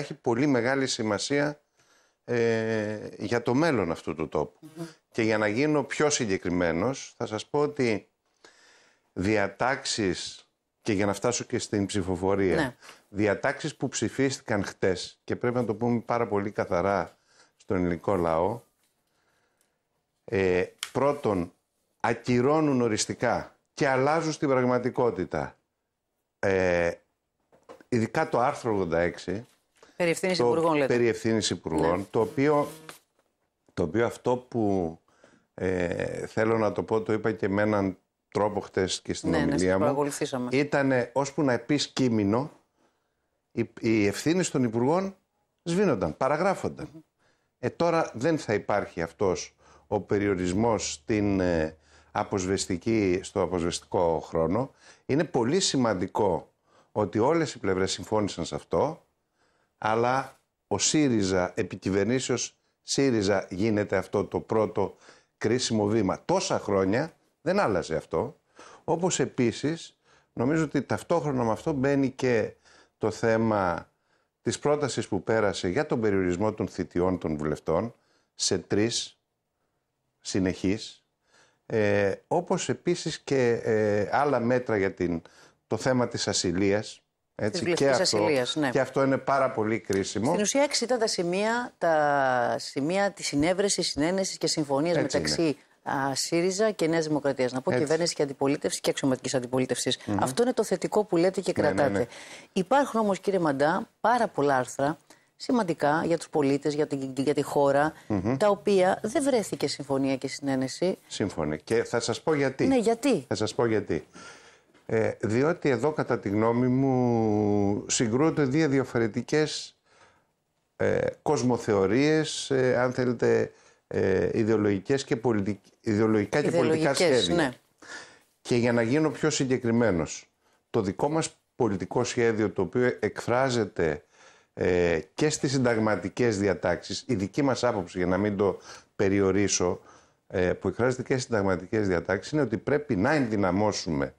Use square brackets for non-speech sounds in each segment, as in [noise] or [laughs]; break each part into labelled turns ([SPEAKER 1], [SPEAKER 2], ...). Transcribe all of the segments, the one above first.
[SPEAKER 1] έχει πολύ μεγάλη σημασία ε, για το μέλλον αυτού του τόπου. Mm-hmm. Και για να γίνω πιο συγκεκριμένος θα σας πω ότι διατάξεις και για να φτάσω και στην ψηφοφορία διατάξει διατάξεις που ψηφίστηκαν χτες και πρέπει να το πούμε πάρα πολύ καθαρά στον ελληνικό λαό ε, πρώτον ακυρώνουν οριστικά και αλλάζουν στην πραγματικότητα ε, ειδικά το άρθρο 86
[SPEAKER 2] Περί ευθύνης υπουργών,
[SPEAKER 1] λέτε. Ναι. το, οποίο, το οποίο αυτό που ε, θέλω να το πω, το είπα και με έναν τρόπο χτες και στην ναι, ναι, ομιλία μου, ήταν ώσπου να κείμενο, οι, οι ευθύνε των υπουργών σβήνονταν, παραγράφονταν. Ε, τώρα δεν θα υπάρχει αυτός ο περιορισμός στην ε, αποσβεστική, στο αποσβεστικό χρόνο. Είναι πολύ σημαντικό ότι όλες οι πλευρές συμφώνησαν σε αυτό αλλά ο ΣΥΡΙΖΑ, επί ΣΥΡΙΖΑ γίνεται αυτό το πρώτο κρίσιμο βήμα. Τόσα χρόνια δεν άλλαζε αυτό, όπως επίσης νομίζω ότι ταυτόχρονα με αυτό μπαίνει και το θέμα της πρότασης που πέρασε για τον περιορισμό των θητιών των βουλευτών σε τρεις συνεχείς, ε, όπως επίσης και ε, άλλα μέτρα για την, το θέμα της ασυλίας, έτσι, της ναι. και, αυτό, είναι πάρα πολύ κρίσιμο. Στην
[SPEAKER 2] ουσία, έξι ήταν τα σημεία, τα σημεία της συνέβρεσης, συνένεσης και συμφωνίας μεταξύ Α, ΣΥΡΙΖΑ και Νέας Δημοκρατίας. Να πω Έτσι. κυβέρνηση και αντιπολίτευση και αξιωματικής Αυτό είναι το θετικό που λέτε και κρατάτε. Ναι, ναι, ναι. Υπάρχουν όμως, κύριε Μαντά, πάρα πολλά άρθρα σημαντικά για τους πολίτες, για, τη χώρα, τα οποία δεν βρέθηκε συμφωνία και συνένεση.
[SPEAKER 1] Σύμφωνα. Και θα σας πω γιατί. Ναι, γιατί. Θα σας πω γιατί. Ε, διότι εδώ κατά τη γνώμη μου συγκρούνται δύο διαφορετικές ε, κοσμοθεωρίες, ε, αν θέλετε ε, ιδεολογικές και πολιτικ... ιδεολογικά και πολιτικά σχέδια. Ναι. Και για να γίνω πιο συγκεκριμένος, το δικό μας πολιτικό σχέδιο το οποίο εκφράζεται ε, και στις συνταγματικές διατάξεις, η δική μας άποψη για να μην το περιορίσω, ε, που εκφράζεται και στις συνταγματικές διατάξεις, είναι ότι πρέπει να ενδυναμώσουμε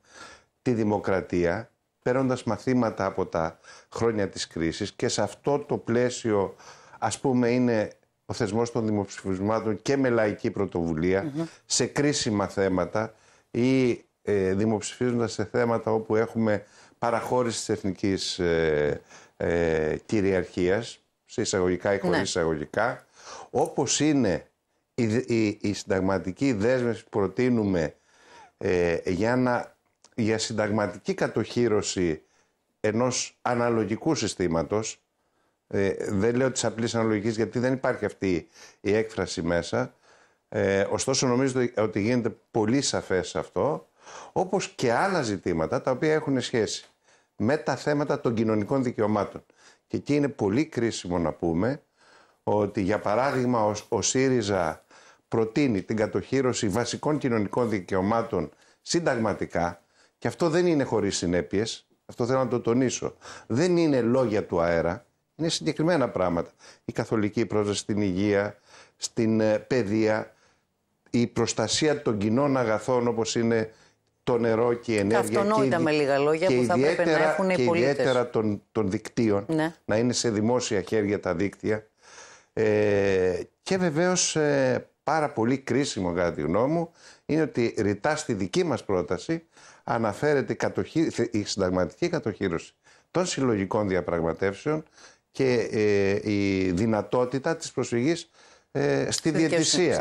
[SPEAKER 1] τη δημοκρατία, παίρνοντας μαθήματα από τα χρόνια της κρίσης και σε αυτό το πλαίσιο ας πούμε είναι ο θεσμός των δημοψηφισμάτων και με λαϊκή πρωτοβουλία σε κρίσιμα θέματα ή ε, δημοψηφίζοντας σε θέματα όπου έχουμε παραχώρηση της εθνικής ε, ε κυριαρχίας σε εισαγωγικά ή χωρίς ναι. εισαγωγικά όπως είναι η, η, η συνταγματική δέσμευση που προτείνουμε ε, για να για συνταγματική κατοχήρωση ενός αναλογικού συστήματος, ε, δεν λέω της απλής αναλογικής γιατί δεν υπάρχει αυτή η έκφραση μέσα, ε, ωστόσο νομίζω ότι γίνεται πολύ σαφές αυτό, όπως και άλλα ζητήματα τα οποία έχουν σχέση με τα θέματα των κοινωνικών δικαιωμάτων. Και εκεί είναι πολύ κρίσιμο να πούμε ότι για παράδειγμα ο, ΣΥΡΙΖΑ προτείνει την κατοχήρωση βασικών κοινωνικών δικαιωμάτων συνταγματικά, και αυτό δεν είναι χωρίς συνέπειες. Αυτό θέλω να το τονίσω. Δεν είναι λόγια του αέρα. Είναι συγκεκριμένα πράγματα. Η καθολική πρόσβαση στην υγεία, στην ε, παιδεία, η προστασία των κοινών αγαθών όπως είναι το νερό και η ενέργεια. Αυτονόητα με λίγα λόγια που θα πρέπει να έχουν οι και πολίτες. Και ιδιαίτερα των, δικτύων, ναι. να είναι σε δημόσια χέρια τα δίκτυα. Ε, και βεβαίως ε, πάρα πολύ κρίσιμο κατά τη γνώμη μου είναι ότι ρητά στη δική μας πρόταση αναφέρεται η, συνταγματική κατοχήρωση των συλλογικών διαπραγματεύσεων και ε, η δυνατότητα της προσφυγής ε, στη διαιτησία.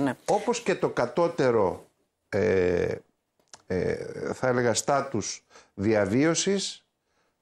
[SPEAKER 1] Ναι. Όπως και το κατώτερο ε, ε θα έλεγα στάτους διαβίωσης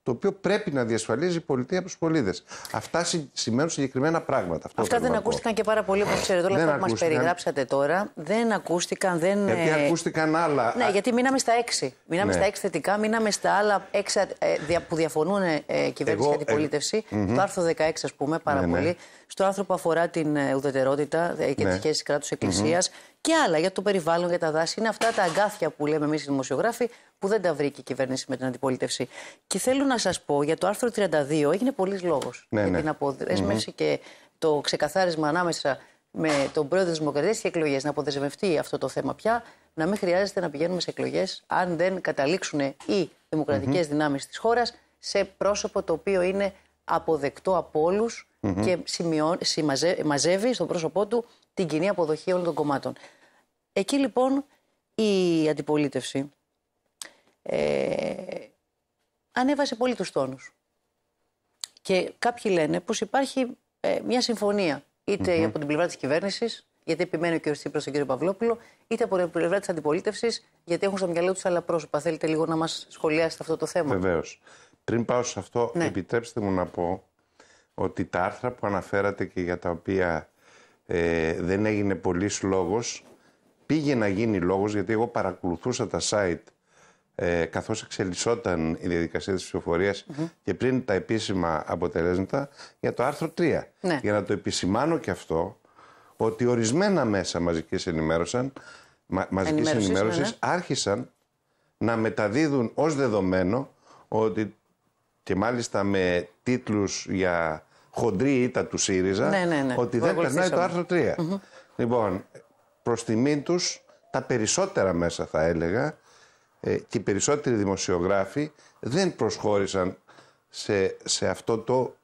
[SPEAKER 1] το οποίο πρέπει να διασφαλίζει η πολιτεία από του πολίτες. Αυτά σημαίνουν συγκεκριμένα πράγματα. Αυτά δεν ακούστηκαν
[SPEAKER 2] και πάρα πολύ, όπως ξέρετε. Όλα αυτά που μας περιγράψατε τώρα δεν ακούστηκαν. Δεν... Γιατί ε, ε,
[SPEAKER 1] ακούστηκαν άλλα. Ναι,
[SPEAKER 2] γιατί μείναμε στα έξι. Μείναμε ναι. στα έξι θετικά, μείναμε στα άλλα έξι ε, που διαφωνούν ε, κυβέρνηση Εγώ, και αντιπολίτευση. το άρθρο 16, ας πούμε, πάρα ναι, ναι. πολύ στο άνθρωπο αφορά την ε, ουδετερότητα και τι σχέσει εκκλησια και άλλα για το περιβάλλον, για τα δάση. Είναι αυτά τα αγκάθια που λέμε εμείς οι δημοσιογράφοι, που δεν τα βρήκε η κυβέρνηση με την αντιπολίτευση. Και θέλω να σας πω για το άρθρο 32, έγινε πολλή λόγος ναι, για ναι. την αποδεσμευση mm-hmm. και το ξεκαθάρισμα ανάμεσα με τον πρόεδρο της Δημοκρατίας και εκλογές. Να αποδεσμευτεί αυτό το θέμα πια, να μην χρειάζεται να πηγαίνουμε σε εκλογές αν δεν καταλήξουν οι δημοκρατικές mm-hmm. δυνάμεις της χώρας σε πρόσωπο το οποίο είναι αποδεκτό από όλους και μαζεύει στο πρόσωπό του την κοινή αποδοχή όλων των κομμάτων. Εκεί λοιπόν η αντιπολίτευση ε, ανέβασε πολύ τους τόνους. Και κάποιοι λένε πως υπάρχει ε, μια συμφωνία από την πλευρά της κυβέρνησης, γιατί επιμένει ο κ. Τσίπρας στον κ. Παυλόπουλο, είτε από την πλευρά της αντιπολίτευσης, γιατί έχουν στο μυαλό τους άλλα πρόσωπα. Θέλετε λίγο να μας σχολιάσετε αυτό το θέμα.
[SPEAKER 1] Βεβαίως. Πριν πάω σε αυτό, ναι. επιτρέψτε μου να πω ότι τα άρθρα που αναφέρατε και για τα οποία ε, δεν έγινε πολύ λόγος, πήγε να γίνει λόγος, γιατί εγώ παρακολουθούσα τα site ε, καθώς εξελισσόταν η διαδικασία της ψηφοφορίας και πριν τα επίσημα αποτελέσματα για το άρθρο 3. Ναι. Για να το επισημάνω και αυτό, ότι ορισμένα μέσα μαζικής, ενημέρωσης μαζικής ενημέρωσης ναι, ναι. άρχισαν να μεταδίδουν ως δεδομένο ότι και μάλιστα με τίτλους για χοντρή ήττα του ΣΥΡΙΖΑ ναι, ναι, ναι. ότι δεν περνάει το άρθρο 3. Λοιπόν, προς τιμή τους τα περισσότερα μέσα θα έλεγα ε, και οι περισσότεροι δημοσιογράφοι δεν προσχώρησαν σε, σε αυτό το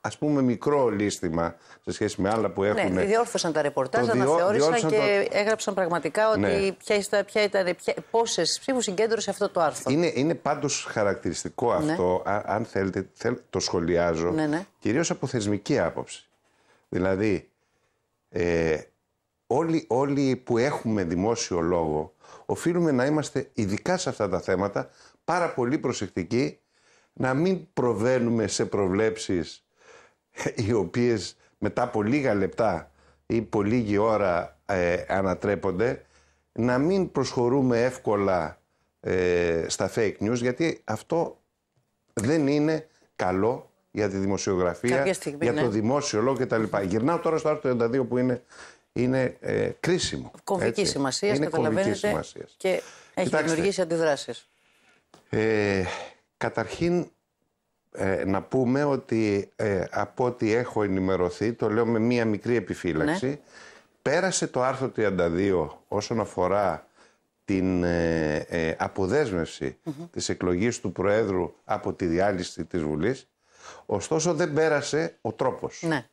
[SPEAKER 1] ας πούμε μικρό λίστημα σε σχέση με άλλα που ναι, έχουν. Ναι,
[SPEAKER 2] διόρθωσαν τα ρεπορτάζ, αναθεώρησαν και έγραψαν πραγματικά ότι ναι. ποια, ήταν, ποια ήταν, ποια... πόσες ψήφους συγκέντρωσε αυτό το άρθρο.
[SPEAKER 1] Είναι, είναι πάντως χαρακτηριστικό ναι. αυτό, αν θέλετε, το σχολιάζω, ναι, ναι. κυρίως από θεσμική άποψη. Δηλαδή, ε, όλοι, όλοι που έχουμε δημόσιο λόγο, οφείλουμε να είμαστε ειδικά σε αυτά τα θέματα πάρα πολύ προσεκτικοί, να μην προβαίνουμε σε προβλέψεις [laughs] οι οποίες μετά από λίγα λεπτά ή από λίγη ώρα ε, ανατρέπονται, να μην προσχωρούμε εύκολα ε, στα fake news, γιατί αυτό δεν είναι καλό για τη δημοσιογραφία, για το ναι. δημόσιο λόγο κτλ. Γυρνάω τώρα στο άρθρο 32 που είναι, είναι ε, κρίσιμο. Κομβική σημασία, καταλαβαίνετε. Σημασίας.
[SPEAKER 2] Και έχει δημιουργήσει αντιδράσεις.
[SPEAKER 1] Ε, καταρχήν, ε, να πούμε ότι ε, από ό,τι έχω ενημερωθεί, το λέω με μία μικρή επιφύλαξη, ναι. πέρασε το άρθρο 32 όσον αφορά την ε, αποδέσμευση mm-hmm. της εκλογής του Προέδρου από τη διάλυση της Βουλής, ωστόσο δεν πέρασε ο τρόπος. Ναι.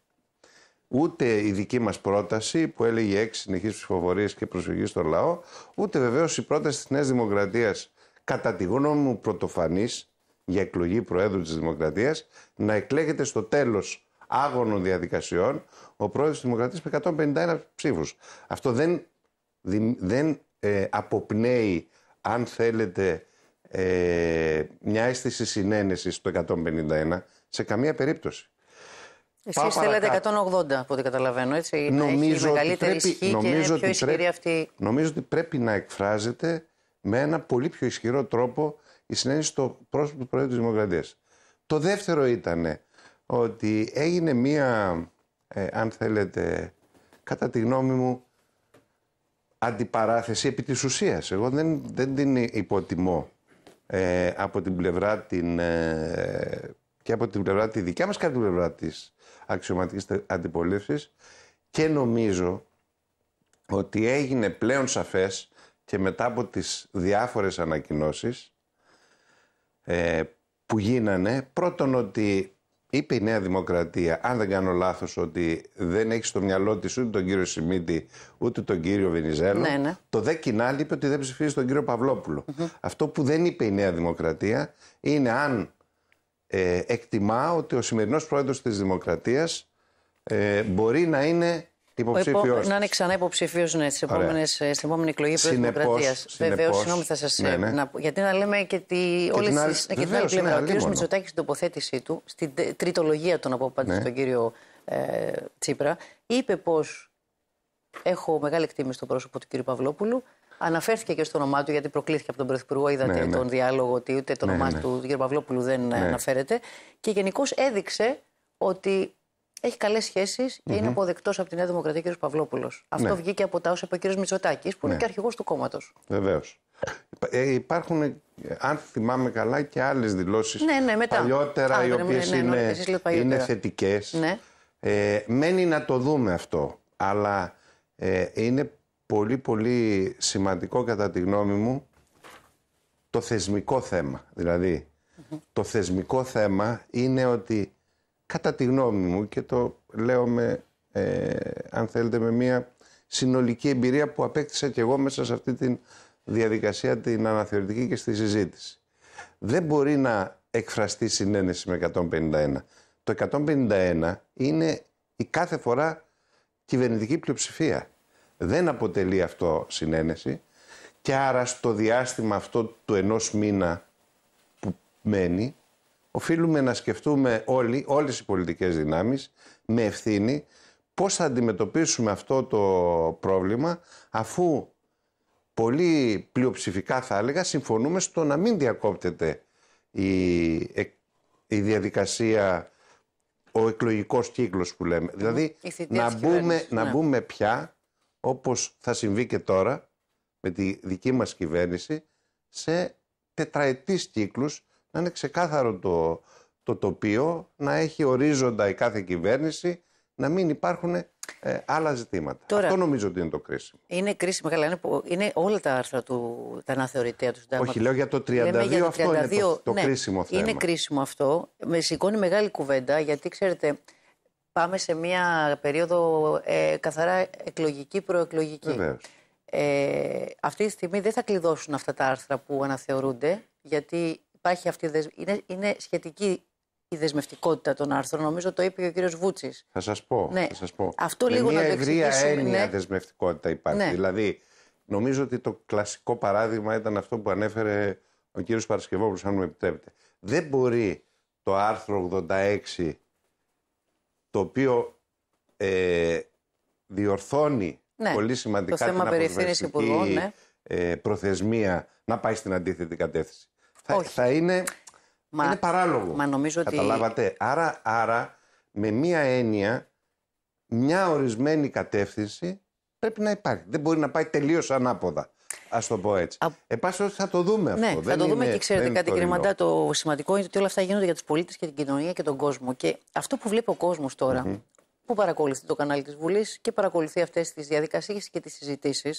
[SPEAKER 1] Ούτε η δική μας πρόταση που έλεγε έξι συνεχείς ψηφοφορίες και προσφυγή στο λαό, ούτε βεβαίως η πρόταση της Νέας Δημοκρατίας κατά τη γνώμη μου πρωτοφανής, για εκλογή Προέδρου της Δημοκρατίας να εκλέγεται στο τέλος άγωνων διαδικασιών ο Πρόεδρος της Δημοκρατίας με 151 ψήφους. Αυτό δεν, δεν ε, αποπνέει, αν θέλετε, ε, μια αίσθηση συνένεσης στο 151 σε καμία περίπτωση.
[SPEAKER 2] Εσείς θέλετε 180 από ό,τι καταλαβαίνω, έτσι. Νομίζω μεγαλύτερη ισχύ νομίζω και πιο ισχυρή πρέπει, αυτή.
[SPEAKER 1] Νομίζω ότι πρέπει να εκφράζεται με ένα πολύ πιο ισχυρό τρόπο η συνέντευξη στο πρόσωπο του Προέδρου της δημοκρατίας. Το δεύτερο ήταν ότι έγινε μία, ε, αν θέλετε, κατά τη γνώμη μου, αντιπαράθεση επί της ουσίας. Εγώ δεν, δεν την υποτιμώ ε, από την πλευρά την, ε, και από την πλευρά τη δικιά μας και από την πλευρά της αξιωματικής αντιπολίτευσης και νομίζω ότι έγινε πλέον σαφές και μετά από τις διάφορες ανακοινώσεις ε, που γίνανε. Πρώτον ότι είπε η Νέα Δημοκρατία, αν δεν κάνω λάθος, ότι δεν έχει στο μυαλό της ούτε τον κύριο Σιμίτη, ούτε τον κύριο Βενιζέλο. Ναι, ναι. Το δε κοινάλι είπε ότι δεν ψηφίζει τον κύριο Αυτό που δεν είπε η Νέα Δημοκρατία είναι αν ε, εκτιμά ότι ο σημερινός πρόεδρος της Δημοκρατίας ε, μπορεί να είναι Υποψήφιος. Να
[SPEAKER 2] είναι ξανά υποψήφιος ναι, ε, στην επόμενη εκλογή πρώτη Δημοκρατία. Βεβαίως, συγγνώμη, θα σας. Ε, ναι, ναι, Να, γιατί να λέμε και, τη, όλες την, ναι, την άλλη πλευρά. ο κ. Μητσοτάκης στην τοποθέτησή του, στην τριτολογία των αποπάντων ναι. στον κύριο ε, Τσίπρα, είπε πως έχω μεγάλη εκτίμηση στο πρόσωπο του κ. Παυλόπουλου. Αναφέρθηκε και στο όνομά του, γιατί προκλήθηκε από τον Πρωθυπουργό. Είδατε τον διάλογο ότι ούτε το όνομά του κ. Παυλόπουλου δεν αναφέρεται. Και γενικώς έδειξε ότι έχει καλές σχέσεις και είναι αποδεκτός από την Νέα Δημοκρατία κ. Παυλόπουλος. Αυτό ναι. βγήκε από τα όσα είπε ο κ. Μητσοτάκης, που είναι ναι. και αρχηγός του κόμματος.
[SPEAKER 1] Βεβαίως. Ε, υπάρχουν, ε, αν θυμάμαι καλά, και άλλες δηλώσεις ναι, ναι, παλιότερα, οι ναι, οποίε είναι, είναι θετικές. Ε, μένει να το δούμε αυτό. Αλλά ε, είναι πολύ πολύ σημαντικό κατά τη γνώμη μου το θεσμικό θέμα. Δηλαδή, το θεσμικό θέμα είναι ότι κατά τη γνώμη μου και το λέω με, ε, αν θέλετε, με μια συνολική εμπειρία που απέκτησα και εγώ μέσα σε αυτή τη διαδικασία την αναθεωρητική και στη συζήτηση. Δεν μπορεί να εκφραστεί συνένεση με 151. Το 151 είναι η κάθε φορά κυβερνητική πλειοψηφία. Δεν αποτελεί αυτό συνένεση και άρα στο διάστημα αυτό του ενός μήνα που μένει οφείλουμε να σκεφτούμε όλοι, όλες οι πολιτικές δυνάμεις, με ευθύνη, πώς θα αντιμετωπίσουμε αυτό το πρόβλημα, αφού πολύ πλειοψηφικά θα έλεγα συμφωνούμε στο να μην διακόπτεται η, η διαδικασία, ο εκλογικός κύκλος που λέμε. Δηλαδή να μπούμε, να ναι. μπούμε πια, όπως θα συμβεί και τώρα, με τη δική μας κυβέρνηση, σε τετραετής κύκλους να είναι ξεκάθαρο το, το τοπίο, να έχει ορίζοντα η κάθε κυβέρνηση, να μην υπάρχουν ε, άλλα ζητήματα. Αυτό νομίζω ότι είναι το κρίσιμο.
[SPEAKER 2] Είναι κρίσιμο, καλά. Είναι, είναι όλα τα άρθρα του, τα αναθεωρητέα του συντάγματος. Όχι, λέω για το 32, αυτό είναι το, ναι, κρίσιμο θέμα. Είναι κρίσιμο αυτό. Με σηκώνει μεγάλη κουβέντα, γιατί ξέρετε, πάμε σε μια περίοδο ε, καθαρά εκλογική, προεκλογική. Ε, αυτή τη στιγμή δεν θα κλειδώσουν αυτά τα άρθρα που αναθεωρούνται, γιατί υπάρχει αυτή η είναι, είναι σχετική η δεσμευτικότητα των άρθρων. Νομίζω το είπε και ο κύριος Βούτσης.
[SPEAKER 1] Θα σας πω, ναι. σας πω. Αυτό λίγο μια να το ευρεία έννοια ναι. δεσμευτικότητα υπάρχει. Ναι. Δηλαδή, νομίζω ότι το κλασικό παράδειγμα ήταν αυτό που ανέφερε ο κύριος Παρασκευόπουλος, αν μου επιτρέπετε. Δεν μπορεί το άρθρο 86 το οποίο ε, διορθώνει ναι. πολύ σημαντικά το θέμα την ναι. ε, προθεσμία να πάει στην αντίθετη κατεύθυνση θα, είναι,
[SPEAKER 2] μα, είναι παράλογο. Μα νομίζω Καταλάβατε.
[SPEAKER 1] Άρα, άρα, με μία έννοια, μια ορισμένη κατεύθυνση πρέπει να υπάρχει. Δεν μπορεί να πάει τελείως ανάποδα. Ας το πω έτσι. Α... θα το δούμε αυτό. Ναι, θα το δούμε και ξέρετε κάτι, κύριε
[SPEAKER 2] το σημαντικό είναι ότι όλα αυτά γίνονται για τους πολίτες και την κοινωνία και τον κόσμο. Και αυτό που βλέπει ο κόσμος που παρακολουθεί το κανάλι της Βουλής και παρακολουθεί αυτές τις διαδικασίες και τις συζητήσεις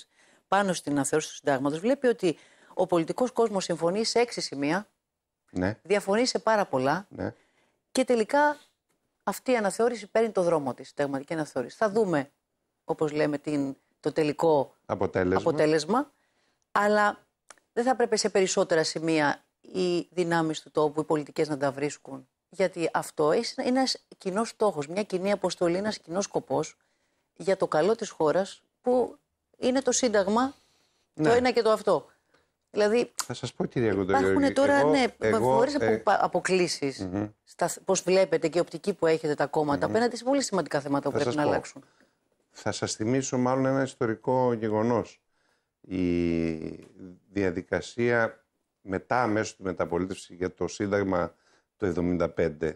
[SPEAKER 2] πάνω στην αναθεώρηση του συντάγματος, βλέπει ότι ο πολιτικός κόσμος συμφωνεί σε έξι σημεία. Ναι. Διαφωνεί σε πάρα πολλά. Ναι. Και τελικά αυτή η αναθεώρηση παίρνει το δρόμο της, συνταγματική αναθεώρηση. Θα δούμε, όπως λέμε, την, το τελικό αποτέλεσμα. αποτέλεσμα. Αλλά δεν θα πρέπει σε περισσότερα σημεία οι δυνάμεις του τόπου, οι πολιτικές να τα βρίσκουν. Γιατί αυτό είναι ένας κοινός στόχος, μια κοινή αποστολή, ένας κοινός σκοπός για το καλό της χώρας που είναι το Σύνταγμα, ναι. το ένα και το αυτό. Δηλαδή,
[SPEAKER 1] θα σας πω, κυρία Υπάρχουν τώρα εγώ, ναι, εγώ, ε,
[SPEAKER 2] αποκλησει πώς βλέπετε και η οπτική που έχετε τα κόμματα απέναντι σε πολύ σημαντικά θέματα που πρέπει να αλλάξουν.
[SPEAKER 1] Θα σας θυμίσω μάλλον ένα ιστορικό γεγονός. Η διαδικασία μετά αμέσως τη μεταπολίτευση για το Σύνταγμα το 1975,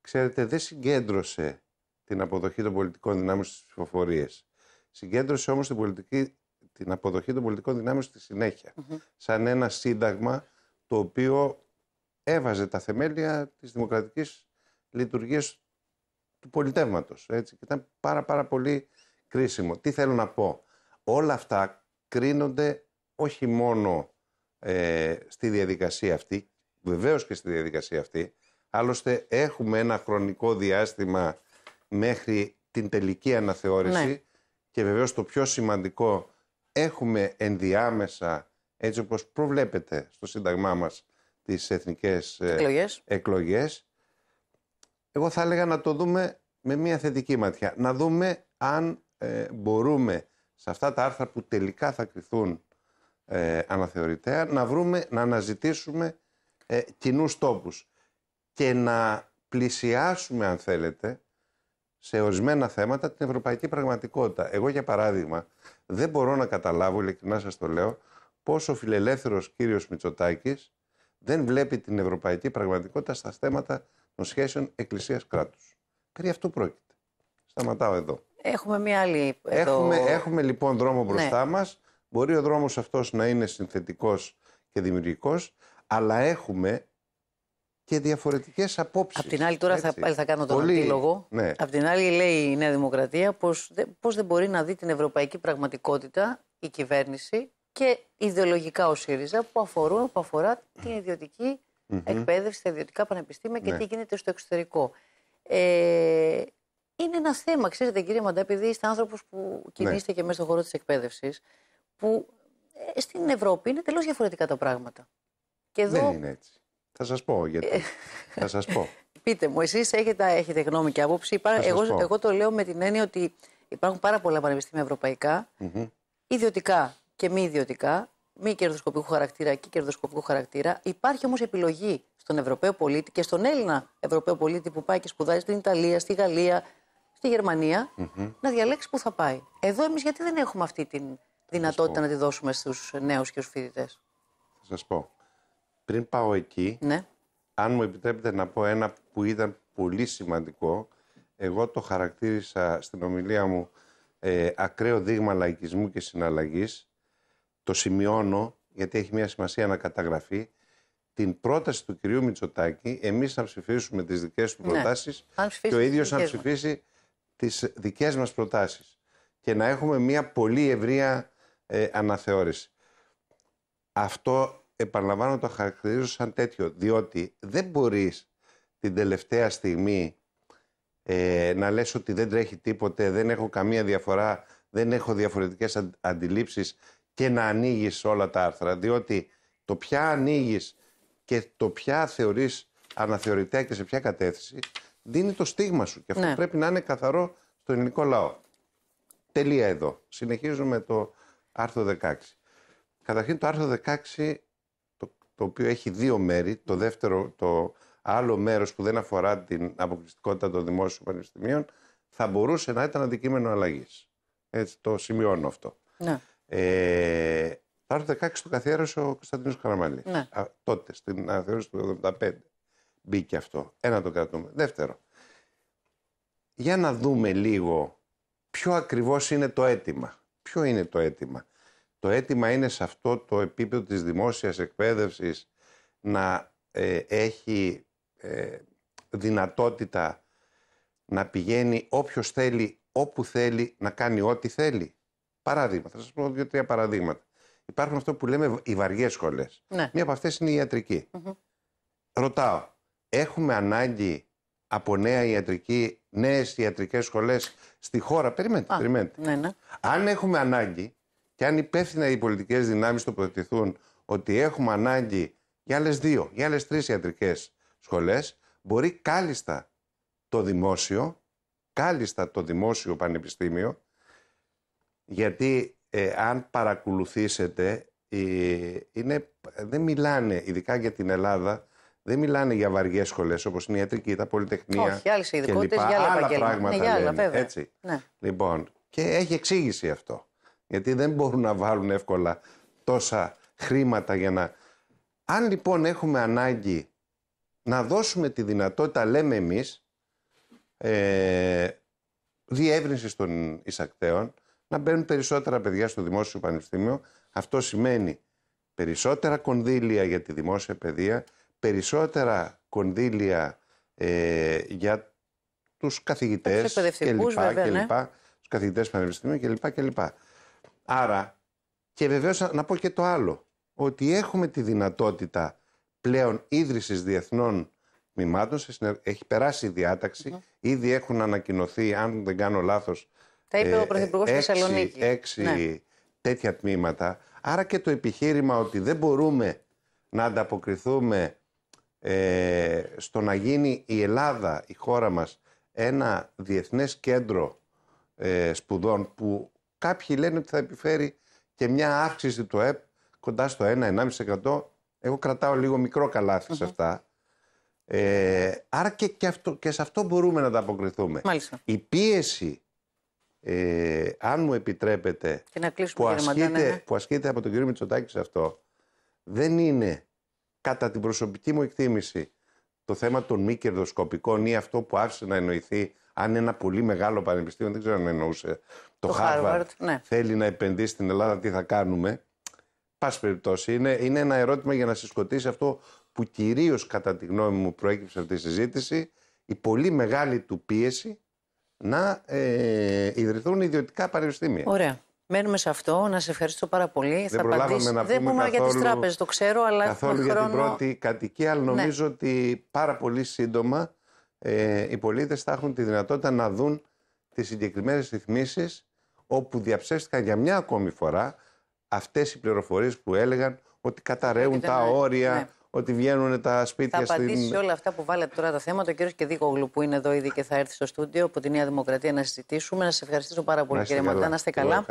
[SPEAKER 1] ξέρετε, δεν συγκέντρωσε την αποδοχή των πολιτικών δυνάμεων στις ψηφοφορίες. Συγκέντρωσε όμως την πολιτική την αποδοχή των πολιτικών δυνάμεων στη συνεχεια Σαν ένα σύνταγμα το οποίο έβαζε τα θεμέλια της δημοκρατικής λειτουργίας του πολιτεύματος. Έτσι. Και ήταν πάρα πάρα πολύ κρίσιμο. Τι θέλω να πω. Όλα αυτά κρίνονται όχι μόνο ε, στη διαδικασία αυτή, βεβαίως και στη διαδικασία αυτή, άλλωστε έχουμε ένα χρονικό διάστημα μέχρι την τελική αναθεώρηση ναι. και βεβαίως το πιο σημαντικό έχουμε ενδιάμεσα, έτσι όπως προβλέπετε στο Σύνταγμά μας, τις εθνικές ε, εκλογές. Εγώ θα έλεγα να το δούμε με μια θετική ματιά. Να δούμε αν ε, μπορούμε σε αυτά τα άρθρα που τελικά θα κριθούν ε, αναθεωρητέα, να βρούμε, να αναζητήσουμε ε, κοινούς τόπους και να πλησιάσουμε, αν θέλετε, σε ορισμένα θέματα την ευρωπαϊκή πραγματικότητα. Εγώ, για παράδειγμα, δεν μπορώ να καταλάβω, ειλικρινά σας το λέω, πόσο ο φιλελεύθερος κύριος Μητσοτάκης δεν βλέπει την ευρωπαϊκή πραγματικότητα στα θέματα των σχέσεων εκκλησία-κράτου. Περί αυτού πρόκειται. Σταματάω εδώ.
[SPEAKER 2] Έχουμε μία άλλη. Εδώ... Έχουμε, έχουμε
[SPEAKER 1] λοιπόν δρόμο ναι. μπροστά ναι. μας. Μπορεί ο δρόμος αυτός να είναι συνθετικός και δημιουργικός,
[SPEAKER 2] αλλά έχουμε και διαφορετικές απόψεις. Απ' την άλλη, τώρα θα, θα κάνω τον Πολύ... επίλογο. Ναι. Απ' την άλλη, λέει η Νέα Δημοκρατία πως πώς δεν μπορεί να δει την ευρωπαϊκή πραγματικότητα η κυβέρνηση και ιδεολογικά ο ΣΥΡΙΖΑ που, αφορούν, που αφορά την ιδιωτική mm-hmm. εκπαίδευση, τα ιδιωτικά πανεπιστήμια και ναι. τι γίνεται στο εξωτερικό. Ε, είναι ένα θέμα, ξέρετε κύριε Μαντά, επειδή είστε άνθρωπος που ναι. κινείστε ναι. και μέσα στον χώρο της εκπαίδευσης, που ε, στην Ευρώπη είναι τελώς διαφορετικά τα πράγματα. Και εδώ δεν είναι έτσι.
[SPEAKER 1] Θα σας πω, γιατί. θα σας πω. Ε,
[SPEAKER 2] [laughs] πείτε μου, εσείς έχετε, έχετε γνώμη και άποψη. Εγώ, εγώ το λέω με την έννοια ότι υπάρχουν πάρα πολλά πανεπιστήμια ευρωπαϊκά, ιδιωτικά και μη ιδιωτικά, μη κερδοσκοπικού χαρακτήρα και κερδοσκοπικού χαρακτήρα. Υπάρχει όμως επιλογή στον Ευρωπαίο πολίτη και στον Έλληνα Ευρωπαίο πολίτη που πάει και σπουδάζει στην Ιταλία, στη Γαλλία, στη γερμανια να διαλέξει που θα πάει. Εδώ εμείς γιατί δεν έχουμε αυτή τη δυνατότητα να τη δώσουμε στους νέους και στου φοιτητές.
[SPEAKER 1] Θα σας πω. Πριν πάω εκεί, ναι. αν μου επιτρέπετε να πω ένα που ήταν πολύ σημαντικό, εγώ το χαρακτήρισα στην ομιλία μου ε, ακραίο δείγμα λαϊκισμού και συναλλαγής. Το σημειώνω, γιατί έχει μια σημασία να καταγραφεί, την πρόταση του κυρίου Μητσοτάκη, εμείς να ψηφίσουμε τις δικές του ναι. προτάσεις
[SPEAKER 2] και ο ίδιος να
[SPEAKER 1] ψηφίσει τις δικές μας προτάσεις και να έχουμε μια πολύ ευρία ε, αναθεώρηση. Αυτό επαναλαμβάνω το χαρακτηρίζω σαν τέτοιο, διότι δεν μπορείς την τελευταία στιγμή ε, να λες ότι δεν τρέχει τίποτε, δεν έχω καμία διαφορά, δεν έχω διαφορετικές αντιλήψεις και να ανοίγεις όλα τα άρθρα, διότι το ποια ανοίγεις και το ποια θεωρείς αναθεωρητέα και σε ποια κατεύθυνση, δίνει το στίγμα σου. Και αυτό ναι. πρέπει να είναι καθαρό στο ελληνικό λαό. Τελεία εδώ. Συνεχίζουμε το άρθρο 16. Καταρχήν το άρθρο 16 το οποίο έχει δύο μέρη. Το δεύτερο, το άλλο μέρος που δεν αφορά την αποκλειστικότητα των δημόσιων πανεπιστημίων, θα μπορούσε να ήταν αντικείμενο αλλαγής. Έτσι, το σημειώνω αυτό. Ναι. Ε, το 16 το καθιέρωσε ο Κωνσταντίνος Καραμαλή. Ναι. τότε, στην αναθεώρηση του 1975. Μπήκε αυτό. Ένα το κρατούμε. Δεύτερο, για να δούμε λίγο ποιο ακριβώς είναι το αίτημα. Ποιο είναι το αίτημα. Το αίτημα είναι σε αυτό το επίπεδο της δημόσιας εκπαίδευσης να ε, έχει ε, δυνατότητα να πηγαίνει όποιος θέλει, όπου θέλει, να κάνει ό,τι θέλει. Παράδειγμα. Θα σας πω δύο-τρία παραδείγματα. Υπάρχουν αυτό που λέμε οι βαριές σχολές. Ναι. Μία από αυτές είναι η ιατρικη Ρωτάω, έχουμε ανάγκη από νέα ιατρική, νέες ιατρικές σχολές στη χώρα. Περιμένετε, περιμένετε. Ναι, ναι. Αν έχουμε ανάγκη, και αν υπεύθυνα οι πολιτικές δυνάμεις τοποθετηθούν ότι έχουμε ανάγκη για άλλες δύο, για άλλες τρεις ιατρικές σχολές, μπορεί κάλλιστα το δημόσιο, κάλλιστα το δημόσιο πανεπιστήμιο, γιατί ε, αν παρακολουθήσετε, ε, είναι, δεν μιλάνε, ειδικά για την Ελλάδα, δεν μιλάνε για βαριές σχολές όπως είναι η ιατρική, τα πολυτεχνία. Όχι, άλλες ειδικότητε, άλλα, πράγματα. Ναι, άλλα, λένε, Έτσι. Ναι. Λοιπόν, και έχει εξήγηση αυτό. Γιατί δεν μπορούν να βάλουν εύκολα τόσα χρήματα για να... Αν λοιπόν έχουμε ανάγκη να δώσουμε τη δυνατότητα, λέμε εμείς, ε, διεύρυνσης των εισακτέων, να μπαίνουν περισσότερα παιδιά στο δημόσιο πανεπιστήμιο. Αυτό σημαίνει περισσότερα κονδύλια για τη δημόσια παιδεία, περισσότερα κονδύλια ε, για τους καθηγητές και λοιπά, τους καθηγητές πανεπιστήμιου και Άρα, και βεβαίως να πω και το άλλο, ότι έχουμε τη δυνατότητα πλέον ίδρυσης διεθνών μημάτων, έχει περάσει η διαταξη ήδη έχουν ανακοινωθεί, αν δεν κάνω λάθος, τα είπε ο ε, ε, έξι, ναι. τέτοια τμήματα. Άρα και το επιχείρημα ότι δεν μπορούμε να ανταποκριθούμε ε, στο να γίνει η Ελλάδα, η χώρα μας, ένα διεθνές κέντρο ε, σπουδών που Κάποιοι λένε ότι θα επιφέρει και μια αύξηση του ΕΠ κοντά στο 1-1,5%. Εγώ κρατάω λίγο μικρό σε αυτά. Ε, άρα και, αυτό, και σε αυτό μπορούμε να τα αποκριθούμε. Μάλιστα. Η πίεση, ε, αν μου επιτρέπετε,
[SPEAKER 2] που, ασκείται, ναι.
[SPEAKER 1] που ασκείται από τον κύριο Μητσοτάκη σε αυτό, δεν είναι κατά την προσωπική μου εκτίμηση το θέμα των μη κερδοσκοπικών ή αυτό που άφησε να εννοηθεί αν ένα πολύ μεγάλο πανεπιστήμιο, δεν ξέρω αν εννοούσε το, Χάρβαρτ, ναι. θέλει να επενδύσει στην Ελλάδα, τι θα κάνουμε. Πάση περιπτώσει, είναι, είναι ένα ερώτημα για να συσκοτήσει αυτό που κυρίως κατά τη γνώμη μου προέκυψε αυτή τη συζήτηση, η πολύ μεγάλη του πίεση να ε, ιδρυθούν ιδιωτικά πανεπιστήμια.
[SPEAKER 2] Ωραία. Μένουμε σε αυτό. Να σε ευχαριστώ πάρα πολύ. Δεν θα να Δεν πούμε για τις τράπεζες, το ξέρω, αλλά καθόλου έχουμε χρόνο... για την πρώτη
[SPEAKER 1] κατοικία, αλλά ναι. νομίζω ότι πάρα πολύ σύντομα ε, οι πολίτες θα έχουν τη δυνατότητα να δουν τις συγκεκριμένες ρυθμίσεις όπου διαψεύστηκαν για μια ακόμη φορά αυτές οι πληροφορίες που έλεγαν ότι καταραίουν τα όρια, ναι ότι βγαίνουν τα σπίτια στην. Θα απαντήσει σε όλα
[SPEAKER 2] αυτά που βάλετε τώρα τα θέματα. Ο κύριος Κεδίκογλου που είναι εδώ ήδη και θα έρθει στο στούντιο από τη Νέα Δημοκρατία να συζητήσουμε. Να σας ευχαριστήσω πάρα πολύ, κύριε Μαρτά. Να είστε καλά.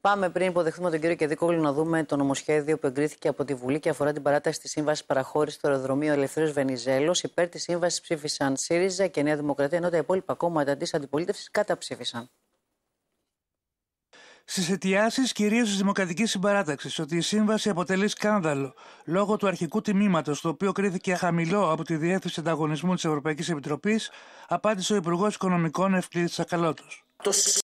[SPEAKER 2] Πάμε πριν υποδεχθούμε τον κύριο Κεδίκογλου να δούμε το νομοσχέδιο που εγκρίθηκε από τη Βουλή και αφορά την παράταση της σύμβασης παραχώρησης του αεροδρομίου Ελευθερίου Βενιζέλος. Υπέρ της σύμβασης ψήφισαν ΣΥΡΙΖΑ και Νέα Δημοκρατία, ενώ τα υπόλοιπα κόμματα της αντιπολίτευσης καταψήφισαν. Στις αιτιάσεις κυρίως της Δημοκρατικής Συμπαράταξης ότι η σύμβαση αποτελεί σκάνδαλο λόγω του αρχικού τιμήματος, το οποίο κρίθηκε χαμηλό από τη Διεύθυνση Ανταγωνισμού της Ευρωπαϊκής Επιτροπής, απάντησε ο Υπουργός Οικονομικών Ευκλήτη Ακαλώτο. Το